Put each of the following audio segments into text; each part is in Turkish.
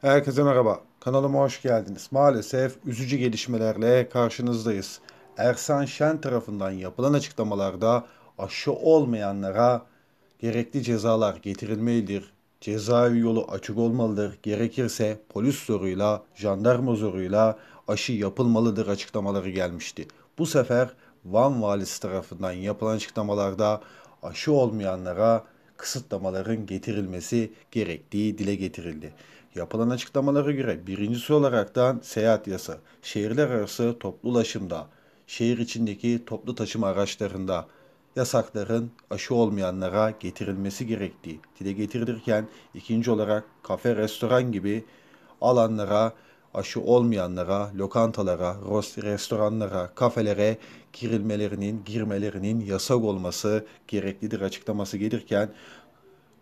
Herkese merhaba. Kanalıma hoş geldiniz. Maalesef üzücü gelişmelerle karşınızdayız. Ersan Şen tarafından yapılan açıklamalarda aşı olmayanlara gerekli cezalar getirilmelidir. Cezaevi yolu açık olmalıdır. Gerekirse polis zoruyla, jandarma zoruyla aşı yapılmalıdır açıklamaları gelmişti. Bu sefer Van valisi tarafından yapılan açıklamalarda aşı olmayanlara kısıtlamaların getirilmesi gerektiği dile getirildi. Yapılan açıklamalara göre birincisi olaraktan seyahat yasa, şehirler arası toplu ulaşımda, şehir içindeki toplu taşıma araçlarında, yasakların aşı olmayanlara getirilmesi gerektiği dile getirilirken ikinci olarak kafe, restoran gibi alanlara aşı olmayanlara, lokantalara, restoranlara, kafelere girilmelerinin, girmelerinin yasak olması gereklidir açıklaması gelirken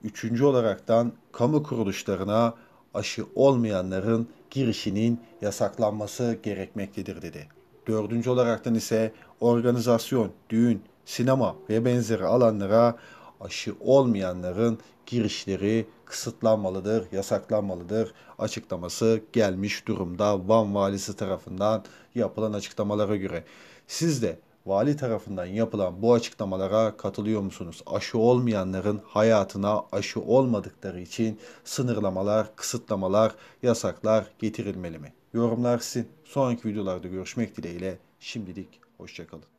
üçüncü olaraktan kamu kuruluşlarına aşı olmayanların girişinin yasaklanması gerekmektedir dedi. Dördüncü olaraktan ise organizasyon, düğün, sinema ve benzeri alanlara aşı olmayanların girişleri kısıtlanmalıdır, yasaklanmalıdır açıklaması gelmiş durumda Van valisi tarafından yapılan açıklamalara göre. Siz de vali tarafından yapılan bu açıklamalara katılıyor musunuz? Aşı olmayanların hayatına aşı olmadıkları için sınırlamalar, kısıtlamalar, yasaklar getirilmeli mi? Yorumlar sizin. Sonraki videolarda görüşmek dileğiyle şimdilik hoşçakalın.